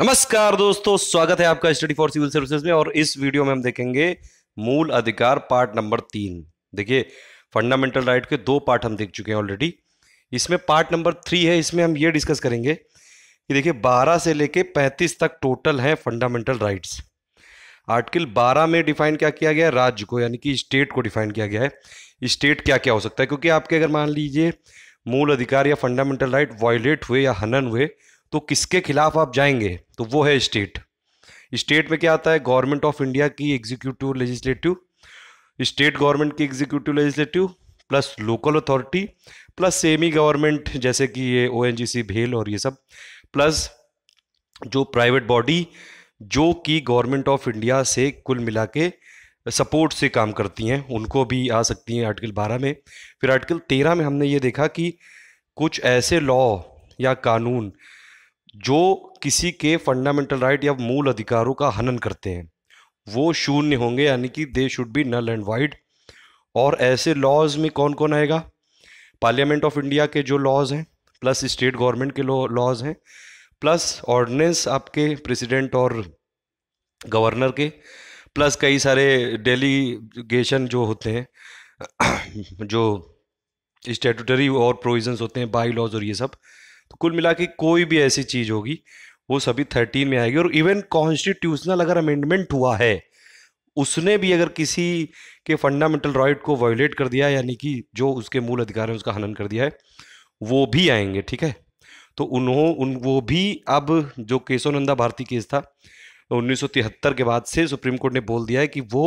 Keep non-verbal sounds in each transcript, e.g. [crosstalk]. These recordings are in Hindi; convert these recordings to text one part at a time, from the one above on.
नमस्कार दोस्तों स्वागत है आपका स्टडी फॉर सिविल सर्विसेज में और इस वीडियो में हम देखेंगे मूल अधिकार पार्ट नंबर तीन देखिए फंडामेंटल राइट के दो पार्ट हम देख चुके हैं ऑलरेडी इसमें पार्ट नंबर थ्री है इसमें हम ये डिस्कस करेंगे कि देखिए बारह से लेके पैंतीस तक टोटल है फंडामेंटल राइट्स आर्टिकल बारह में डिफाइन क्या किया गया है राज्य को यानी कि स्टेट को डिफाइन किया गया है स्टेट क्या क्या हो सकता है क्योंकि आपके अगर मान लीजिए मूल अधिकार या फंडामेंटल राइट वायलेट हुए या हनन हुए तो किसके खिलाफ आप जाएंगे तो वो है स्टेट स्टेट में क्या आता है गवर्नमेंट ऑफ इंडिया की एग्जीक्यूटिव लेजिस्लेटिव स्टेट गवर्नमेंट की executive legislative plus local authority plus semi government जैसे कि ये ओ भेल और ये सब प्लस जो प्राइवेट बॉडी जो कि गवर्नमेंट ऑफ इंडिया से कुल मिला के सपोर्ट से काम करती हैं उनको भी आ सकती हैं आर्टिकल 12 में फिर आर्टिकल 13 में हमने ये देखा कि कुछ ऐसे लॉ या कानून जो किसी के फंडामेंटल राइट या मूल अधिकारों का हनन करते हैं वो शून्य होंगे यानी कि they should be null and void और ऐसे लॉज में कौन कौन आएगा पार्लियामेंट ऑफ इंडिया के जो लॉज हैं प्लस स्टेट गवर्नमेंट के लॉज हैं प्लस ऑर्डिनेंस आपके प्रेसिडेंट और गवर्नर के प्लस कई सारे डेलीगेशन जो होते हैं [clears throat] जो स्टेटूटरी और प्रोविजंस होते हैं बाई लॉज और ये सब तो कुल मिला के कोई भी ऐसी चीज़ होगी वो सभी थर्टीन में आएगी और इवन कॉन्स्टिट्यूशनल अगर अमेंडमेंट हुआ है उसने भी अगर किसी के फंडामेंटल राइट को वायोलेट कर दिया यानी कि जो उसके मूल अधिकार है उसका हनन कर दिया है वो भी आएंगे ठीक है तो उन्हों उन वो भी अब जो केशवनंदा भारती केस था उन्नीस के बाद से सुप्रीम कोर्ट ने बोल दिया है कि वो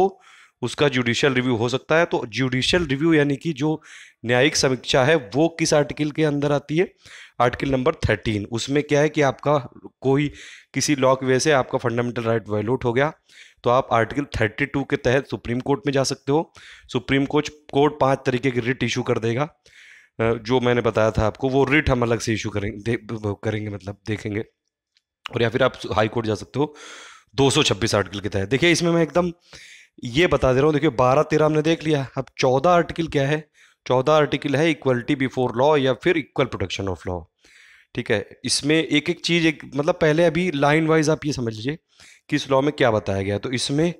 उसका जुडिशियल रिव्यू हो सकता है तो जुडिशियल रिव्यू यानी कि जो न्यायिक समीक्षा है वो किस आर्टिकल के अंदर आती है आर्टिकल नंबर थर्टीन उसमें क्या है कि आपका कोई किसी लॉ की वजह से आपका फंडामेंटल राइट वायलोट हो गया तो आप आर्टिकल थर्टी टू के तहत सुप्रीम कोर्ट में जा सकते हो सुप्रीम कोर्ट कोर्ट पाँच तरीके की रिट इशू कर देगा जो मैंने बताया था आपको वो रिट हम अलग से इशू करेंगे करेंगे मतलब देखेंगे और या फिर आप हाई कोर्ट जा सकते हो छब्बीस आर्टिकल के तहत देखिए इसमें मैं एकदम ये बता दे रहा हूँ देखिए बारह तेरह हमने देख लिया अब चौदह आर्टिकल क्या है चौदह आर्टिकल है इक्वलिटी बिफोर लॉ या फिर इक्वल प्रोटेक्शन ऑफ लॉ ठीक है इसमें एक एक चीज़ एक मतलब पहले अभी लाइन वाइज आप ये समझ लीजिए कि इस लॉ में क्या बताया गया तो इसमें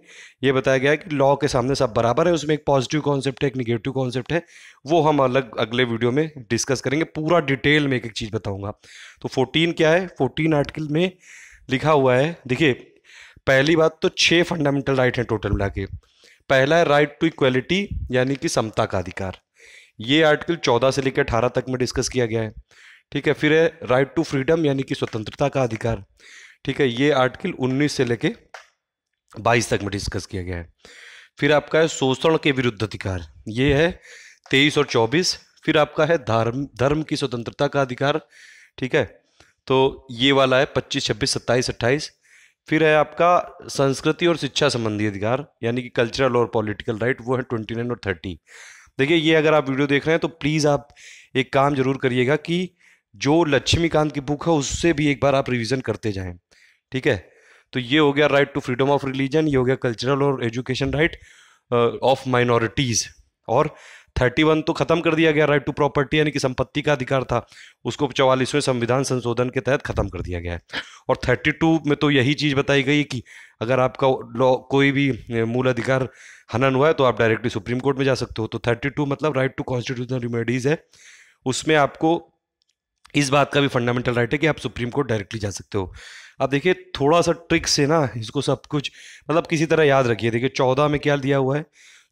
यह बताया गया कि लॉ के सामने सब बराबर है उसमें एक पॉजिटिव कॉन्सेप्ट है एक निगेटिव कॉन्सेप्ट है वो हम अलग अगले वीडियो में डिस्कस करेंगे पूरा डिटेल में एक एक चीज़ बताऊँगा तो फोर्टीन क्या है फ़ोर्टीन आर्टिकल में लिखा हुआ है देखिए पहली बात तो छः फंडामेंटल राइट हैं टोटल मिला के पहला है राइट टू इक्वलिटी यानी कि समता का अधिकार ये आर्टिकल चौदह से लेकर अठारह तक में डिस्कस किया गया है ठीक है फिर है राइट टू फ्रीडम यानी कि स्वतंत्रता का अधिकार ठीक है ये आर्टिकल उन्नीस से लेकर बाईस तक में डिस्कस किया गया है फिर आपका है शोषण के विरुद्ध अधिकार ये है तेईस और चौबीस फिर आपका है धर्म धर्म की स्वतंत्रता का अधिकार ठीक है तो ये वाला है पच्चीस छब्बीस सत्ताईस अट्ठाईस फिर है आपका संस्कृति और शिक्षा संबंधी अधिकार यानी कि कल्चरल और पॉलिटिकल राइट वो है ट्वेंटी नाइन और थर्टी देखिए ये अगर आप वीडियो देख रहे हैं तो प्लीज़ आप एक काम जरूर करिएगा कि जो लक्ष्मीकांत की बुक है उससे भी एक बार आप रिविज़न करते जाए ठीक है तो ये हो गया right to freedom of religion ये हो गया कल्चरल और एजुकेशन राइट ऑफ माइनॉरिटीज़ और थर्टी वन तो खत्म कर दिया गया राइट टू प्रॉपर्टी यानी कि संपत्ति का अधिकार था उसको चौवालीसवें संविधान संशोधन के तहत खत्म कर दिया गया है और थर्टी टू में तो यही चीज़ बताई गई कि अगर आपका लॉ कोई भी मूल अधिकार हनन हुआ है तो आप डायरेक्टली सुप्रीम कोर्ट में जा सकते हो तो थर्टी टू मतलब राइट टू कॉन्स्टिट्यूशनल रिमेडीज है उसमें आपको इस बात का भी फंडामेंटल राइट है कि आप सुप्रीम कोर्ट डायरेक्टली जा सकते हो अब देखिए थोड़ा सा ट्रिक से ना इसको सब कुछ मतलब किसी तरह याद रखिए देखिए चौदह में क्या दिया हुआ है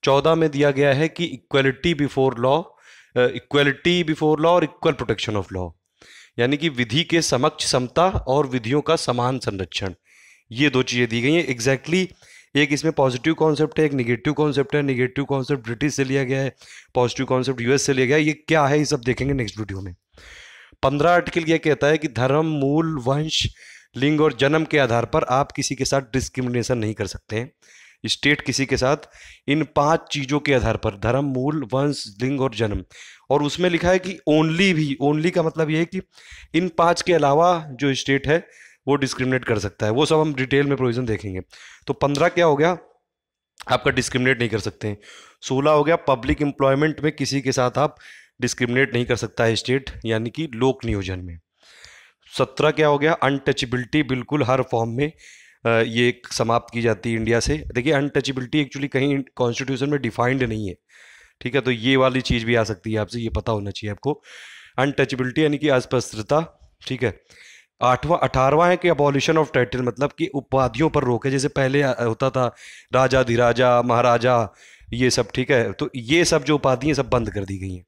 चौदह में दिया गया है कि equality before law equality before law और इक्वल प्रोटेक्शन ऑफ लॉ यानी कि विधि के समक्ष समता और विधियों का समान संरक्षण ये दो चीज़ें दी गई हैं एग्जैक्टली exactly एक इसमें पॉजिटिव कॉन्सेप्ट है एक निगेटिव कॉन्सेप्ट है निगेटिव कॉन्सेप्ट ब्रिटिश से लिया गया है पॉजिटिव कॉन्सेप्ट यूएस से लिया गया है ये क्या है ये सब देखेंगे नेक्स्ट वीडियो में पंद्रह आर्टिकल यह कहता है कि धर्म मूल वंश लिंग और जन्म के आधार पर आप किसी के साथ डिस्क्रिमिनेशन नहीं कर सकते हैं स्टेट किसी के साथ इन पांच चीज़ों के आधार पर धर्म मूल वंश लिंग और जन्म और उसमें लिखा है कि ओनली भी ओनली का मतलब यह है कि इन पांच के अलावा जो स्टेट है वो डिस्क्रिमिनेट कर सकता है वो सब हम डिटेल में प्रोविज़न देखेंगे तो पंद्रह क्या हो गया आपका डिस्क्रिमिनेट नहीं कर सकते हैं सोलह हो गया पब्लिक एम्प्लॉयमेंट में किसी के साथ आप डिस्क्रिमिनेट नहीं कर सकता है स्टेट यानी कि लोक नियोजन में सत्रह क्या हो गया अनटचबिलिटी बिल्कुल हर फॉर्म में ये समाप्त की जाती है इंडिया से देखिए अनटचेबिलिटी एक्चुअली कहीं कॉन्स्टिट्यूशन में डिफाइंड नहीं है ठीक है तो ये वाली चीज़ भी आ सकती है आपसे ये पता होना चाहिए आपको अनटचेबिलिटी यानी कि अस्पष्टता ठीक है आठवां अठारवा है कि अबॉलिशन ऑफ टाइटल मतलब कि उपाधियों पर रोक है जैसे पहले होता था राजा धीराजा महाराजा ये सब ठीक है तो ये सब जो उपाधियाँ सब बंद कर दी गई हैं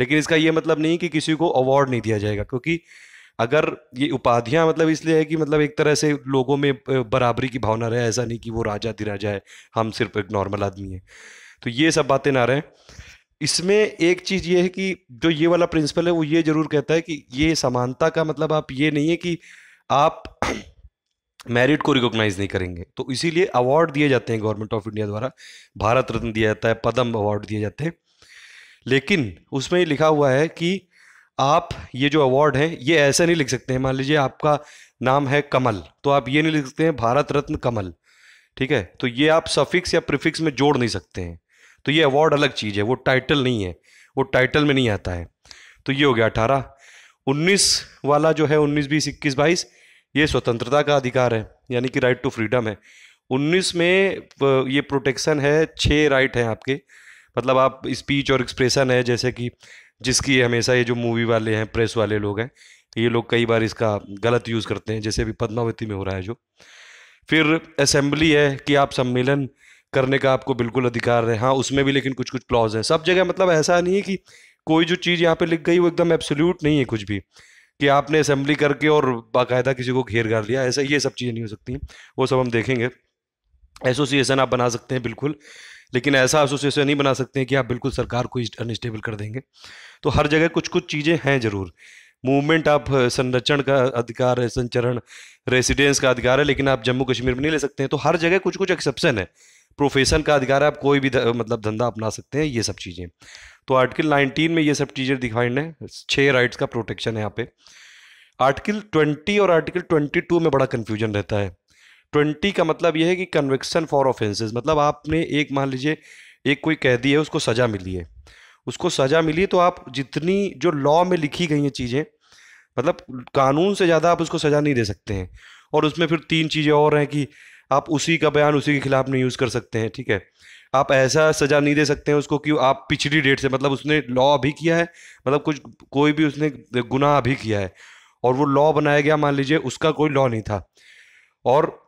लेकिन इसका ये मतलब नहीं कि किसी को अवार्ड नहीं दिया जाएगा क्योंकि अगर ये उपाधियां मतलब इसलिए है कि मतलब एक तरह से लोगों में बराबरी की भावना रहे ऐसा नहीं कि वो राजा राजा है हम सिर्फ एक नॉर्मल आदमी है तो ये सब बातें ना रहे इसमें एक चीज़ ये है कि जो ये वाला प्रिंसिपल है वो ये जरूर कहता है कि ये समानता का मतलब आप ये नहीं है कि आप मेरिट [clears throat] को रिकॉग्नाइज नहीं करेंगे तो इसीलिए अवार्ड दिए जाते हैं गवर्नमेंट ऑफ इंडिया द्वारा भारत रत्न दिया जाता है पद्म अवार्ड दिए जाते हैं लेकिन उसमें लिखा हुआ है कि आप ये जो अवार्ड है ये ऐसे नहीं लिख सकते हैं मान लीजिए आपका नाम है कमल तो आप ये नहीं लिख सकते हैं भारत रत्न कमल ठीक है तो ये आप सफिक्स या प्रिफिक्स में जोड़ नहीं सकते हैं तो ये अवार्ड अलग चीज़ है वो टाइटल नहीं है वो टाइटल में नहीं आता है तो ये हो गया अठारह उन्नीस वाला जो है उन्नीस बीस इक्कीस बाईस ये स्वतंत्रता का अधिकार है यानी कि राइट टू फ्रीडम है उन्नीस में ये प्रोटेक्शन है छः राइट हैं आपके मतलब आप स्पीच और एक्सप्रेशन है जैसे कि जिसकी हमेशा ये जो मूवी वाले हैं प्रेस वाले लोग हैं ये लोग कई बार इसका गलत यूज़ करते हैं जैसे अभी पद्मावती में हो रहा है जो फिर असेंबली है कि आप सम्मेलन करने का आपको बिल्कुल अधिकार है हाँ उसमें भी लेकिन कुछ कुछ क्लॉज हैं सब जगह मतलब ऐसा नहीं है कि कोई जो चीज़ यहाँ पे लिख गई वो एकदम एब्सोल्यूट नहीं है कुछ भी कि आपने असेंबली करके और बाकायदा किसी को घेर गार लिया ऐसा ये सब चीज़ें नहीं हो सकती वो सब हम देखेंगे एसोसिएशन आप बना सकते हैं बिल्कुल लेकिन ऐसा एसोसिएशन नहीं बना सकते हैं कि आप बिल्कुल सरकार को अनस्टेबल कर देंगे तो हर जगह कुछ कुछ चीज़ें हैं ज़रूर मूवमेंट आप संरक्षण का अधिकार है संचरण रेसिडेंस का अधिकार है लेकिन आप जम्मू कश्मीर में नहीं ले सकते हैं तो हर जगह कुछ कुछ एक्सेप्शन है प्रोफेशन का अधिकार है आप कोई भी मतलब धंधा अपना सकते हैं ये सब चीज़ें तो आर्टिकल 19 में ये सब चीज़ें डिफाइंड है छः राइट्स का प्रोटेक्शन है यहाँ पे आर्टिकल 20 और आर्टिकल 22 में बड़ा कन्फ्यूजन रहता है ट्वेंटी का मतलब यह है कि कन्विक्सन फॉर ऑफेंसेज मतलब आपने एक मान लीजिए एक कोई कैदी है उसको सज़ा मिली है उसको सज़ा मिली तो आप जितनी जो लॉ में लिखी गई हैं चीज़ें मतलब कानून से ज़्यादा आप उसको सज़ा नहीं दे सकते हैं और उसमें फिर तीन चीज़ें और हैं कि आप उसी का बयान उसी के खिलाफ नहीं यूज़ कर सकते हैं ठीक है आप ऐसा सज़ा नहीं दे सकते हैं उसको कि आप पिछली डेट से मतलब उसने लॉ अभी किया है मतलब कुछ कोई भी उसने गुनाह अभी किया है और वो लॉ बनाया गया मान लीजिए उसका कोई लॉ नहीं था और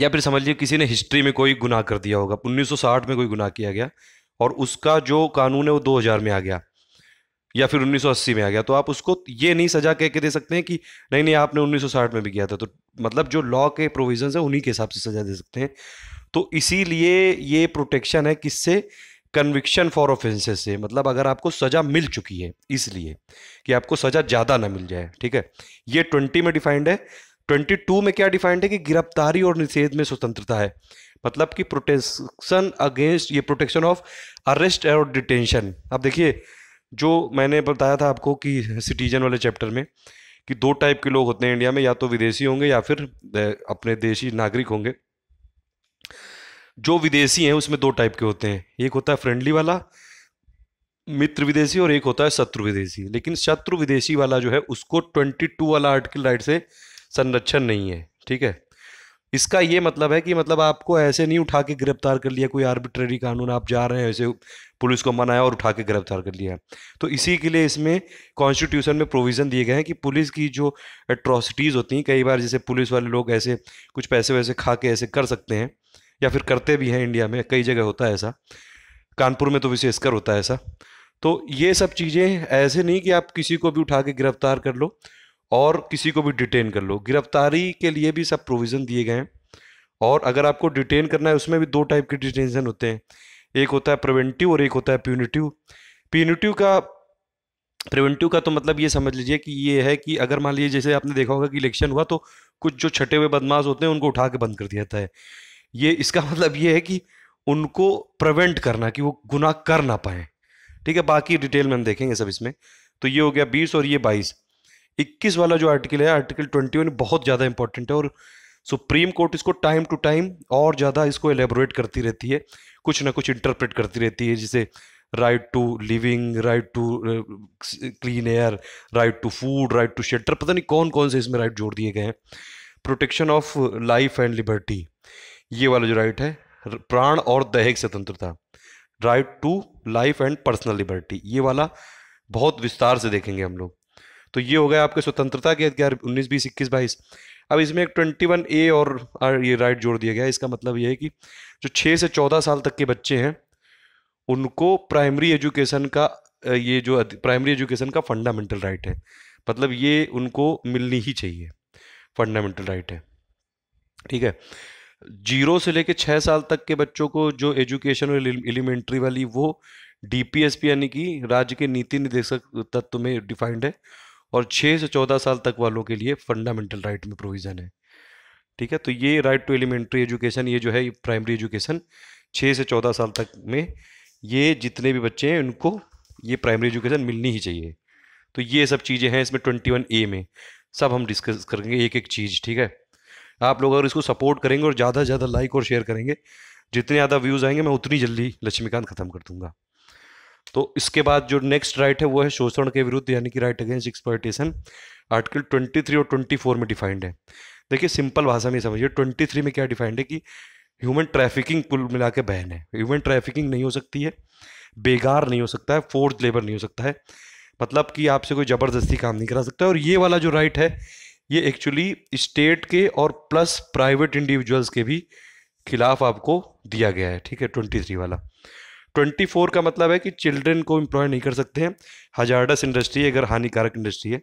या फिर समझ लीजिए किसी ने हिस्ट्री में कोई गुनाह कर दिया होगा 1960 में कोई गुनाह किया गया और उसका जो कानून है वो 2000 में आ गया या फिर 1980 में आ गया तो आप उसको ये नहीं सजा कह के दे सकते हैं कि नहीं नहीं आपने 1960 में भी किया था तो मतलब जो लॉ के प्रोविजंस है उन्हीं के हिसाब से सजा दे सकते हैं तो इसीलिए ये प्रोटेक्शन है किससे कन्विक्शन फॉर ऑफेंसेस से मतलब अगर आपको सजा मिल चुकी है इसलिए कि आपको सजा ज़्यादा ना मिल जाए ठीक है ये ट्वेंटी में डिफाइंड है ट्वेंटी टू में क्या डिफाइंड है कि गिरफ्तारी और निषेध में स्वतंत्रता है मतलब कि प्रोटेक्शन अगेंस्ट ये प्रोटेक्शन ऑफ अरेस्ट और डिटेंशन अब देखिए जो मैंने बताया था आपको कि सिटीजन वाले चैप्टर में कि दो टाइप के लोग होते हैं इंडिया में या तो विदेशी होंगे या फिर अपने देशी नागरिक होंगे जो विदेशी हैं उसमें दो टाइप के होते हैं एक होता है फ्रेंडली वाला मित्र विदेशी और एक होता है शत्रु विदेशी लेकिन शत्रु विदेशी वाला जो है उसको ट्वेंटी टू वाला आर्टिकल राइट से संरक्षण नहीं है ठीक है इसका ये मतलब है कि मतलब आपको ऐसे नहीं उठा के गिरफ्तार कर लिया कोई आर्बिट्रेरी कानून आप जा रहे हैं ऐसे पुलिस को मनाया और उठा के गिरफ्तार कर लिया तो इसी के लिए इसमें कॉन्स्टिट्यूशन में प्रोविज़न दिए गए हैं कि पुलिस की जो एट्रॉसिटीज़ होती हैं कई बार जैसे पुलिस वाले लोग ऐसे कुछ पैसे वैसे खा के ऐसे कर सकते हैं या फिर करते भी हैं इंडिया में कई जगह होता है ऐसा कानपुर में तो विशेषकर होता है ऐसा तो ये सब चीज़ें ऐसे नहीं कि आप किसी को भी उठा के गिरफ्तार कर लो और किसी को भी डिटेन कर लो गिरफ्तारी के लिए भी सब प्रोविज़न दिए गए हैं और अगर आपको डिटेन करना है उसमें भी दो टाइप के डिटेंशन होते हैं एक होता है प्रिवेंटिव और एक होता है प्यूनिटिव प्यूनिटिव का प्रिवेंटिव का तो मतलब ये समझ लीजिए कि ये है कि अगर मान लीजिए जैसे आपने देखा होगा कि इलेक्शन हुआ तो कुछ जो छठे हुए बदमाश होते हैं उनको उठा के बंद कर दिया जाता है ये इसका [laughs] मतलब ये है कि उनको प्रिवेंट करना कि वो गुनाह कर ना पाए ठीक है बाकी डिटेल में हम देखेंगे सब इसमें तो ये हो गया बीस और ये बाईस 21 वाला जो आर्टिकल है आर्टिकल 21 बहुत ज़्यादा इंपॉर्टेंट है और सुप्रीम कोर्ट इसको टाइम टू टाइम और ज़्यादा इसको एलेबोरेट करती रहती है कुछ ना कुछ इंटरप्रेट करती रहती है जिसे right to living right to clean air right to food right to shelter पता नहीं कौन कौन से इसमें राइट जोड़ दिए गए हैं protection of life and liberty ये वाला जो राइट है प्राण और दैहिक स्वतंत्रता right to life and personal liberty ये वाला बहुत विस्तार से देखेंगे हम लोग तो ये हो गया आपके स्वतंत्रता के अधिकार उन्नीस बीस इक्कीस बाईस अब इसमें एक ट्वेंटी वन ए और ये राइट जोड़ दिया गया इसका मतलब ये है कि जो छः से चौदह साल तक के बच्चे हैं उनको प्राइमरी एजुकेशन का ये जो प्राइमरी एजुकेशन का फंडामेंटल राइट है मतलब ये उनको मिलनी ही चाहिए फंडामेंटल राइट है ठीक है जीरो से लेके छः साल तक के बच्चों को जो एजुकेशन और एलिमेंट्री वाली वो डीपीएसपी यानी कि राज्य के नीति निदेशक तत्व में डिफाइंड है और छः से चौदह साल तक वालों के लिए फंडामेंटल राइट में प्रोविज़न है ठीक है तो ये राइट टू एलिमेंट्री एजुकेशन ये जो है प्राइमरी एजुकेशन छः से चौदह साल तक में ये जितने भी बच्चे हैं उनको ये प्राइमरी एजुकेशन मिलनी ही चाहिए तो ये सब चीज़ें हैं इसमें ट्वेंटी वन ए में सब हम डिस्कस करेंगे एक एक चीज़ ठीक है आप लोग अगर इसको सपोर्ट करेंगे और ज़्यादा से ज़्यादा लाइक और शेयर करेंगे जितने ज़्यादा व्यूज़ आएंगे मैं उतनी जल्दी लक्ष्मीकांत ख़त्म कर दूंगा तो इसके बाद जो नेक्स्ट राइट है वो है शोषण के विरुद्ध यानी कि राइट अगेंस्ट एक्सपर्टेशन आर्टिकल 23 और 24 में डिफाइंड है देखिए सिंपल भाषा में समझिए 23 में क्या डिफाइंड है कि ह्यूमन ट्रैफिकिंग कुल मिला के बहन है ह्यूमन ट्रैफिकिंग नहीं हो सकती है बेगार नहीं हो सकता है फोर्थ लेबर नहीं हो सकता है मतलब कि आपसे कोई ज़बरदस्ती काम नहीं करा सकता और ये वाला जो राइट है ये एक्चुअली स्टेट के और प्लस प्राइवेट इंडिविजुअल्स के भी खिलाफ आपको दिया गया है ठीक है ट्वेंटी थ्री वाला ट्वेंटी फोर का मतलब है कि चिल्ड्रेन को एम्प्लॉय नहीं कर सकते हैं हजारडस इंडस्ट्री अगर हानिकारक इंडस्ट्री है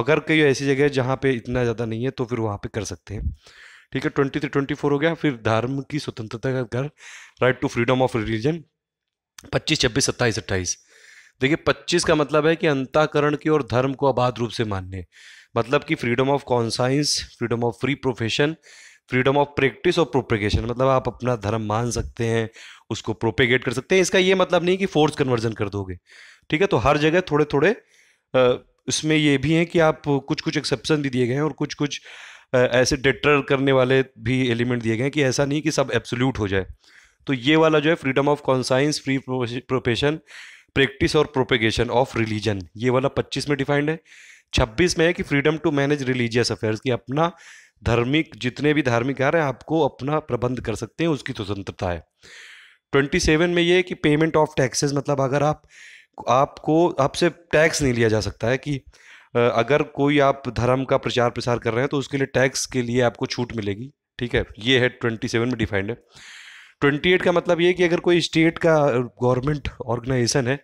अगर कई ऐसी जगह है जहाँ पे इतना ज़्यादा नहीं है तो फिर वहाँ पे कर सकते हैं ठीक है ट्वेंटी थ्री ट्वेंटी फोर हो गया फिर धर्म की स्वतंत्रता का घर right to freedom of religion पच्चीस छब्बीस सत्ताईस अट्ठाईस देखिए पच्चीस का मतलब है कि अंताकरण की और धर्म को आबाद रूप से मानने मतलब कि freedom of conscience freedom of free profession freedom of practice और प्रोपेगेशन मतलब आप अपना धर्म मान सकते हैं उसको प्रोपेगेट कर सकते हैं इसका ये मतलब नहीं कि फोर्स कन्वर्जन कर दोगे ठीक है तो हर जगह थोड़े थोड़े इसमें ये भी है कि आप कुछ कुछ एक्सेप्शन भी दिए गए हैं और कुछ कुछ ऐसे डिटर करने वाले भी एलिमेंट दिए गए हैं कि ऐसा नहीं कि सब एब्सोल्यूट हो जाए तो ये वाला जो है freedom of conscience free profession practice और प्रोपेगेशन ऑफ रिलीजन ये वाला 25 में डिफाइंड है 26 में है कि freedom to manage religious affairs कि अपना धार्मिक जितने भी धार्मिक कार्य आपको अपना प्रबंध कर सकते हैं उसकी तो स्वतंत्रता है ट्वेंटी सेवन में ये है कि पेमेंट ऑफ टैक्सेस मतलब अगर आप आपको आपसे टैक्स नहीं लिया जा सकता है कि अगर कोई आप धर्म का प्रचार प्रसार कर रहे हैं तो उसके लिए टैक्स के लिए आपको छूट मिलेगी ठीक है ये है ट्वेंटी सेवन में डिफाइंड है ट्वेंटी एट का मतलब ये कि अगर कोई स्टेट का गवर्नमेंट ऑर्गेनाइजेशन है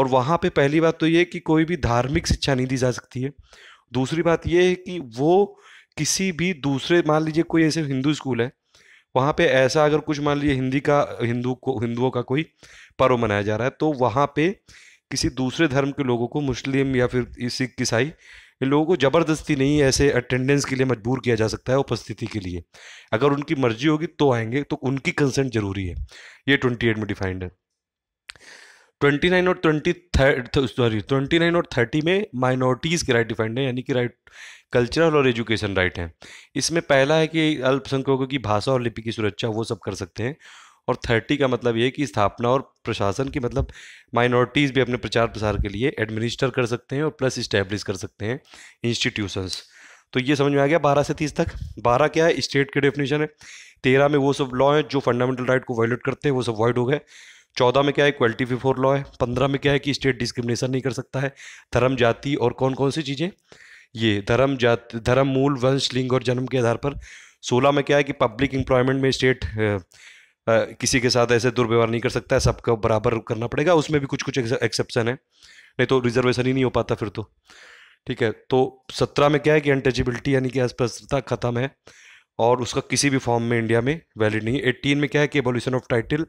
और वहाँ पे पहली बात तो ये कि कोई भी धार्मिक शिक्षा नहीं दी जा सकती है दूसरी बात ये है कि वो किसी भी दूसरे मान लीजिए कोई ऐसे हिंदू स्कूल है वहाँ पे ऐसा अगर कुछ मान लीजिए हिंदी का हिंदू को हिंदुओं का कोई पर्व मनाया जा रहा है तो वहाँ पे किसी दूसरे धर्म के लोगों को मुस्लिम या फिर सिख ईसाई इन लोगों को ज़बरदस्ती नहीं ऐसे अटेंडेंस के लिए मजबूर किया जा सकता है उपस्थिति के लिए अगर उनकी मर्जी होगी तो आएंगे तो उनकी कंसेंट जरूरी है ये ट्वेंटी एट में डिफाइंड है ट्वेंटी नाइन और ट्वेंटी सॉरी ट्वेंटी नाइन और थर्टी में माइनॉरिटीज़ के राइट डिफाइंड है यानी कि राइट कल्चरल और एजुकेशन राइट हैं इसमें पहला है कि अल्पसंख्यकों की भाषा और लिपि की सुरक्षा वो सब कर सकते हैं और थर्टी का मतलब ये कि स्थापना और प्रशासन की मतलब माइनॉरिटीज़ भी अपने प्रचार प्रसार के लिए एडमिनिस्टर कर सकते हैं और प्लस इस्टेब्लिश कर सकते हैं इंस्टीट्यूशंस तो ये समझ में आ गया बारह से तीस तक बारह क्या है स्टेट के डेफिनेशन है तेरह में वो सब लॉ हैं जो फंडामेंटल राइट को वायलेट करते हैं वो सब वाइड हो गए चौदह में क्या है क्वालिटी बिफोर लॉ है पंद्रह में क्या है कि स्टेट डिस्क्रिमिनेशन नहीं कर सकता है धर्म जाति और कौन कौन सी चीज़ें ये धर्म जाति धर्म मूल वंश लिंग और जन्म के आधार पर सोलह में क्या है कि पब्लिक एम्प्लॉयमेंट में स्टेट किसी के साथ ऐसे दुर्व्यवहार नहीं कर सकता है सबको बराबर करना पड़ेगा उसमें भी कुछ कुछ एक्सेप्शन है नहीं तो रिजर्वेशन ही नहीं हो पाता फिर तो ठीक है तो सत्रह में क्या है कि अनटचेबिलिटी यानी कि अस्पष्टता खत्म है और उसका किसी भी फॉर्म में इंडिया में वैलिड नहीं है एट्टीन में क्या है कि एवोल्यूशन ऑफ टाइटल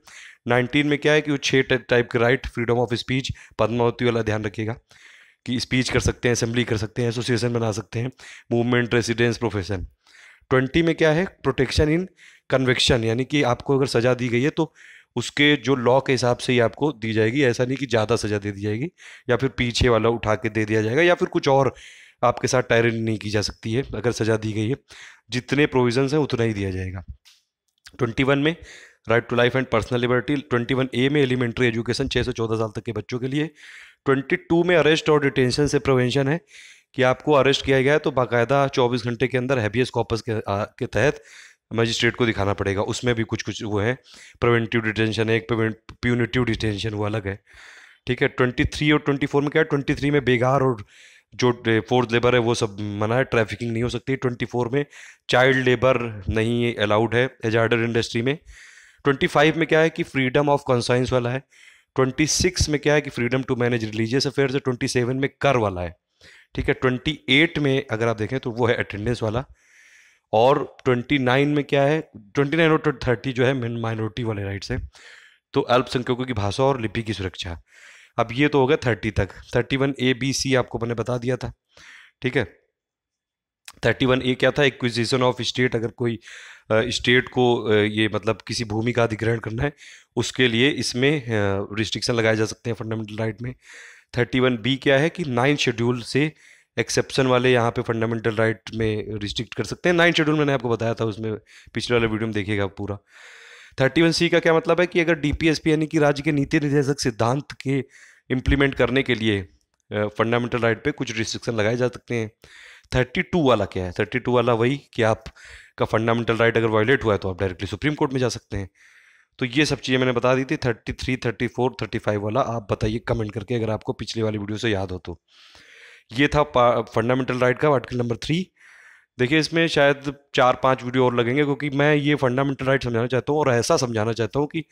नाइनटीन में क्या है कि वो छः टाइप के right freedom of speech Padmavati वाला ध्यान रखिएगा कि स्पीच कर सकते हैं असेंबली कर सकते हैं एसोसिएशन बना सकते हैं मूवमेंट रेसिडेंस प्रोफेशन ट्वेंटी में क्या है प्रोटेक्शन इन कन्वेक्शन यानी कि आपको अगर सज़ा दी गई है तो उसके जो लॉ के हिसाब से ही आपको दी जाएगी ऐसा नहीं कि ज़्यादा सज़ा दे दी जाएगी या फिर पीछे वाला उठा के दे दिया जाएगा या फिर कुछ और आपके साथ टायरनी नहीं की जा सकती है अगर सजा दी गई है जितने प्रोविजंस हैं उतना ही दिया जाएगा ट्वेंटी वन में right to life and personal liberty twenty one A में एलिमेंट्री एजुकेशन छः से चौदह साल तक के बच्चों के लिए ट्वेंटी टू में अरेस्ट और डिटेंशन से प्रिवेंशन है कि आपको अरेस्ट किया गया है तो बाकायदा चौबीस घंटे के अंदर हैबियस कॉपस के, आ, के तहत मजिस्ट्रेट को दिखाना पड़ेगा उसमें भी कुछ कुछ वो है प्रिवेंटिव डिटेंशन है एक प्यूनिटिव डिटेंशन वो अलग है ठीक है ट्वेंटी थ्री और ट्वेंटी फोर में क्या है ट्वेंटी थ्री में बेगार और जो फोर्थ लेबर है वो सब मना है ट्रैफिकिंग नहीं हो सकती ट्वेंटी फोर में चाइल्ड लेबर नहीं अलाउड है एजार्डर इंडस्ट्री में ट्वेंटी फाइव में क्या है कि फ्रीडम ऑफ कंसाइंस वाला है ट्वेंटी सिक्स में क्या है कि freedom to manage religious affairs है ट्वेंटी सेवन में कर वाला है ठीक है ट्वेंटी एट में अगर आप देखें तो वो है अटेंडेंस वाला और ट्वेंटी नाइन में क्या है ट्वेंटी नाइन और थर्टी जो है माइनॉरिटी वाले राइट्स हैं तो अल्पसंख्यकों की भाषा और लिपि की सुरक्षा अब ये तो हो गया थर्टी तक thirty one A B C आपको मैंने बता दिया था ठीक है थर्टी वन ए क्या था एक्विजिशन ऑफ स्टेट अगर कोई स्टेट को ये मतलब किसी भूमि का अधिग्रहण करना है उसके लिए इसमें रिस्ट्रिक्शन लगाए जा सकते हैं फंडामेंटल राइट में थर्टी वन बी क्या है कि नाइन शेड्यूल से एक्सेप्शन वाले यहाँ पे फंडामेंटल राइट में रिस्ट्रिक्ट कर सकते हैं नाइन शेड्यूल मैंने आपको बताया था उसमें पिछले वाले वीडियो में देखिएगा पूरा थर्टी वन सी का क्या मतलब है कि अगर डी पी एस पी यानी कि राज्य के नीति निर्देशक सिद्धांत के इम्प्लीमेंट करने के लिए फंडामेंटल राइट पे कुछ रिस्ट्रिक्शन लगाए जा सकते हैं थर्टी टू वाला क्या है थर्टी टू वाला वही कि आपका फंडामेंटल राइट अगर वायलेट हुआ है तो आप डायरेक्टली सुप्रीम कोर्ट में जा सकते हैं तो ये सब चीज़ें मैंने बता दी थी thirty three thirty four thirty five वाला आप बताइए कमेंट करके अगर आपको पिछले वाली वीडियो से याद हो तो ये था फंडामेंटल राइट का आर्टिकल नंबर थ्री देखिए इसमें शायद चार पांच वीडियो और लगेंगे क्योंकि मैं ये फंडामेंटल राइट समझाना चाहता हूँ और ऐसा समझाना चाहता हूँ कि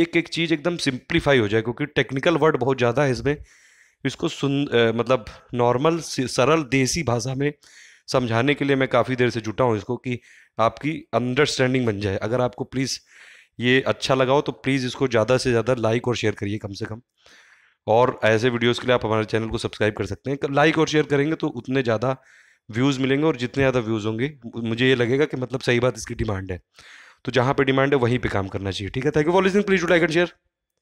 एक एक चीज़ एकदम सिंप्लीफाई हो जाए क्योंकि टेक्निकल वर्ड बहुत ज़्यादा है इसमें इसको सुन मतलब नॉर्मल सरल देसी भाषा में समझाने के लिए मैं काफ़ी देर से जुटा हूँ इसको कि आपकी अंडरस्टैंडिंग बन जाए अगर आपको प्लीज़ ये अच्छा लगा हो तो प्लीज़ इसको ज़्यादा से ज़्यादा लाइक और शेयर करिए कम से कम और ऐसे वीडियोज़ के लिए आप हमारे चैनल को सब्सक्राइब कर सकते हैं लाइक और शेयर करेंगे तो उतने ज़्यादा व्यूज़ मिलेंगे और जितने ज़्यादा व्यूज़ होंगे मुझे ये लगेगा कि मतलब सही बात इसकी डिमांड है तो जहाँ पे डिमांड है वहीं पे काम करना चाहिए ठीक है thank you for listening please to like and share